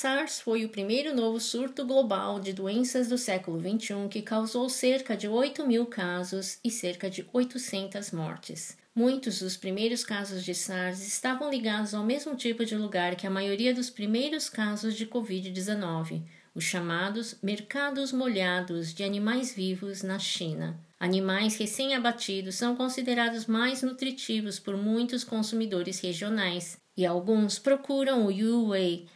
SARS foi o primeiro novo surto global de doenças do século XXI que causou cerca de 8 mil casos e cerca de 800 mortes. Muitos dos primeiros casos de SARS estavam ligados ao mesmo tipo de lugar que a maioria dos primeiros casos de Covid-19, os chamados mercados molhados de animais vivos na China. Animais recém-abatidos são considerados mais nutritivos por muitos consumidores regionais, e alguns procuram o Yu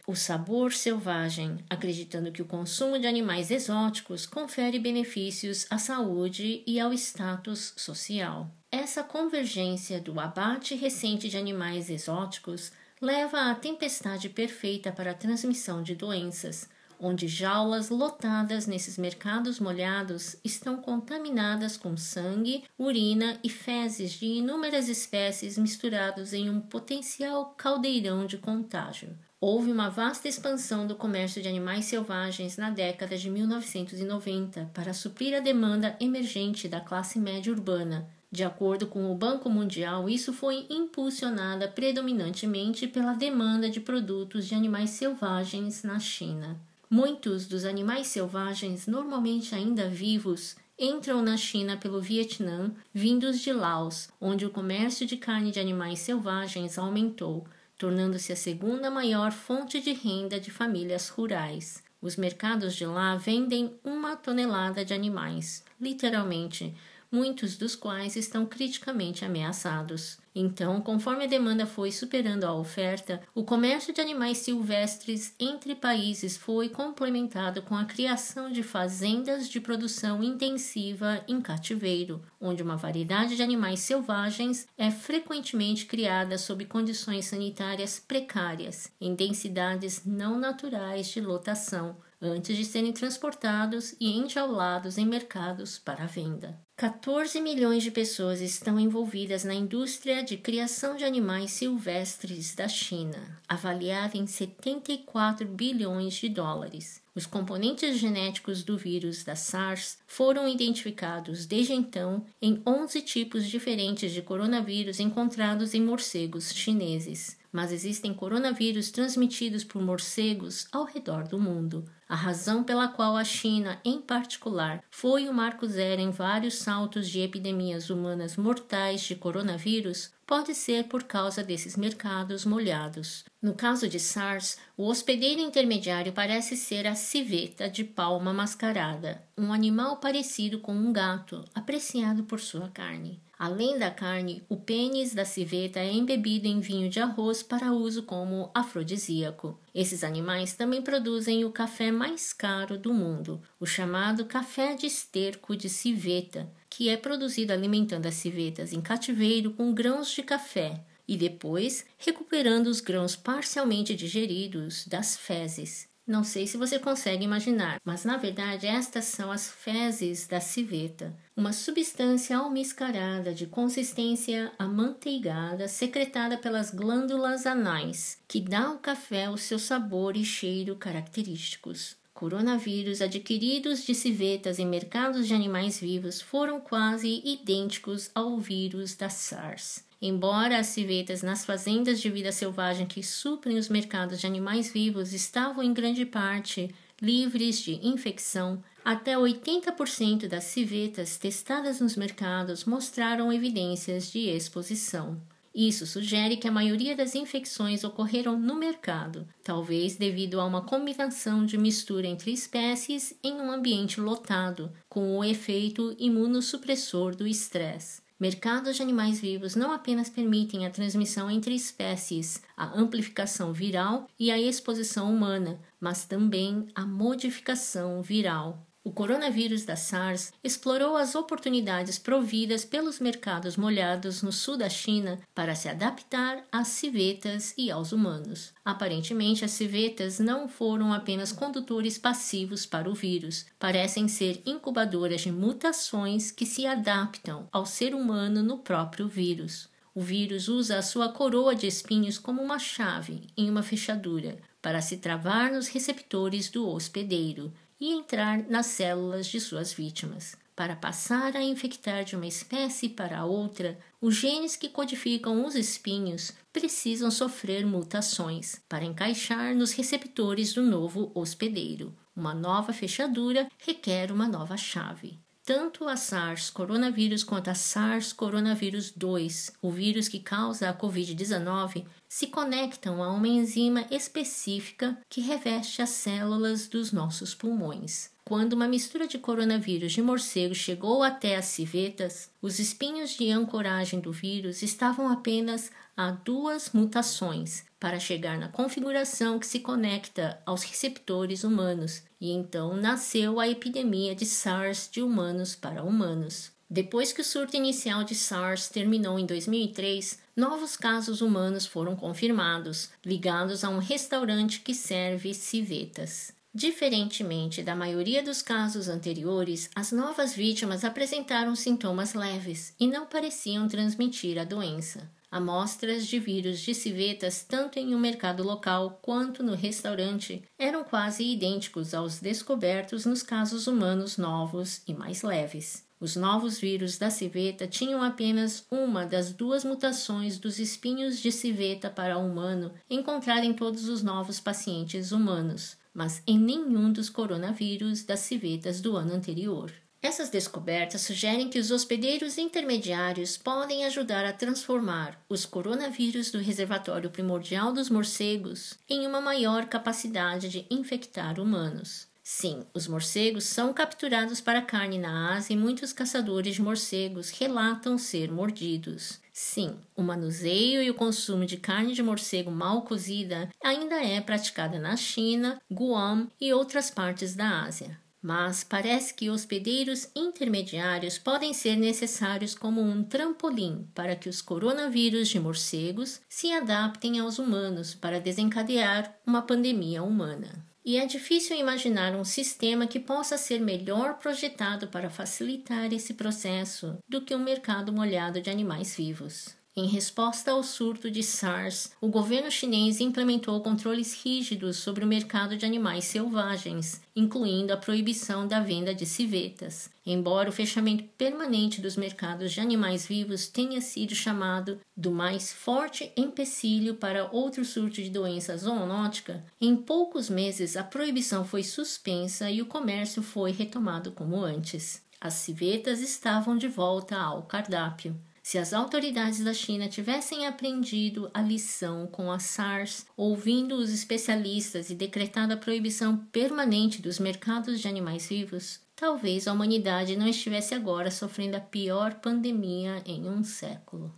o sabor selvagem, acreditando que o consumo de animais exóticos confere benefícios à saúde e ao status social. Essa convergência do abate recente de animais exóticos leva à tempestade perfeita para a transmissão de doenças, onde jaulas lotadas nesses mercados molhados estão contaminadas com sangue, urina e fezes de inúmeras espécies misturados em um potencial caldeirão de contágio. Houve uma vasta expansão do comércio de animais selvagens na década de 1990 para suprir a demanda emergente da classe média urbana, de acordo com o Banco Mundial, isso foi impulsionada predominantemente pela demanda de produtos de animais selvagens na China. Muitos dos animais selvagens, normalmente ainda vivos, entram na China pelo Vietnã, vindos de Laos, onde o comércio de carne de animais selvagens aumentou, tornando-se a segunda maior fonte de renda de famílias rurais. Os mercados de lá vendem uma tonelada de animais, literalmente, muitos dos quais estão criticamente ameaçados. Então, conforme a demanda foi superando a oferta, o comércio de animais silvestres entre países foi complementado com a criação de fazendas de produção intensiva em cativeiro, onde uma variedade de animais selvagens é frequentemente criada sob condições sanitárias precárias, em densidades não naturais de lotação, antes de serem transportados e enjaulados em mercados para venda. 14 milhões de pessoas estão envolvidas na indústria de criação de animais silvestres da China, avaliada em 74 bilhões de dólares. Os componentes genéticos do vírus da SARS foram identificados desde então em 11 tipos diferentes de coronavírus encontrados em morcegos chineses. Mas existem coronavírus transmitidos por morcegos ao redor do mundo a razão pela qual a China, em particular, foi o marco zero em vários saltos de epidemias humanas mortais de coronavírus, pode ser por causa desses mercados molhados. No caso de SARS, o hospedeiro intermediário parece ser a civeta de palma mascarada, um animal parecido com um gato, apreciado por sua carne. Além da carne, o pênis da civeta é embebido em vinho de arroz para uso como afrodisíaco. Esses animais também produzem o café mais caro do mundo, o chamado café de esterco de civeta, que é produzido alimentando as civetas em cativeiro com grãos de café e depois recuperando os grãos parcialmente digeridos das fezes. Não sei se você consegue imaginar, mas na verdade estas são as fezes da civeta, uma substância almiscarada de consistência amanteigada secretada pelas glândulas anais, que dá ao café o seu sabor e cheiro característicos. Coronavírus adquiridos de civetas em mercados de animais vivos foram quase idênticos ao vírus da SARS. Embora as civetas nas fazendas de vida selvagem que suprem os mercados de animais vivos estavam em grande parte livres de infecção, até 80% das civetas testadas nos mercados mostraram evidências de exposição. Isso sugere que a maioria das infecções ocorreram no mercado, talvez devido a uma combinação de mistura entre espécies em um ambiente lotado, com o efeito imunossupressor do estresse. Mercados de animais vivos não apenas permitem a transmissão entre espécies, a amplificação viral e a exposição humana, mas também a modificação viral. O coronavírus da SARS explorou as oportunidades providas pelos mercados molhados no sul da China para se adaptar às civetas e aos humanos. Aparentemente, as civetas não foram apenas condutores passivos para o vírus, parecem ser incubadoras de mutações que se adaptam ao ser humano no próprio vírus. O vírus usa a sua coroa de espinhos como uma chave em uma fechadura para se travar nos receptores do hospedeiro, e entrar nas células de suas vítimas, para passar a infectar de uma espécie para outra, os genes que codificam os espinhos precisam sofrer mutações para encaixar nos receptores do novo hospedeiro. Uma nova fechadura requer uma nova chave tanto a SARS coronavírus quanto a SARS coronavírus 2, o vírus que causa a COVID-19, se conectam a uma enzima específica que reveste as células dos nossos pulmões. Quando uma mistura de coronavírus de morcego chegou até as civetas, os espinhos de ancoragem do vírus estavam apenas a duas mutações para chegar na configuração que se conecta aos receptores humanos, e então nasceu a epidemia de SARS de humanos para humanos. Depois que o surto inicial de SARS terminou em 2003, novos casos humanos foram confirmados, ligados a um restaurante que serve civetas. Diferentemente da maioria dos casos anteriores, as novas vítimas apresentaram sintomas leves e não pareciam transmitir a doença. Amostras de vírus de civetas, tanto em um mercado local quanto no restaurante, eram quase idênticos aos descobertos nos casos humanos novos e mais leves. Os novos vírus da civeta tinham apenas uma das duas mutações dos espinhos de civeta para humano encontrada em todos os novos pacientes humanos, mas em nenhum dos coronavírus das civetas do ano anterior. Essas descobertas sugerem que os hospedeiros intermediários podem ajudar a transformar os coronavírus do reservatório primordial dos morcegos em uma maior capacidade de infectar humanos. Sim, os morcegos são capturados para carne na Ásia e muitos caçadores de morcegos relatam ser mordidos. Sim, o manuseio e o consumo de carne de morcego mal cozida ainda é praticada na China, Guam e outras partes da Ásia. Mas parece que hospedeiros intermediários podem ser necessários como um trampolim para que os coronavírus de morcegos se adaptem aos humanos para desencadear uma pandemia humana e é difícil imaginar um sistema que possa ser melhor projetado para facilitar esse processo do que um mercado molhado de animais vivos. Em resposta ao surto de SARS, o governo chinês implementou controles rígidos sobre o mercado de animais selvagens, incluindo a proibição da venda de civetas. Embora o fechamento permanente dos mercados de animais vivos tenha sido chamado do mais forte empecilho para outro surto de doença zoonótica, em poucos meses a proibição foi suspensa e o comércio foi retomado como antes. As civetas estavam de volta ao cardápio. Se as autoridades da China tivessem aprendido a lição com a SARS, ouvindo os especialistas e decretado a proibição permanente dos mercados de animais vivos, talvez a humanidade não estivesse agora sofrendo a pior pandemia em um século.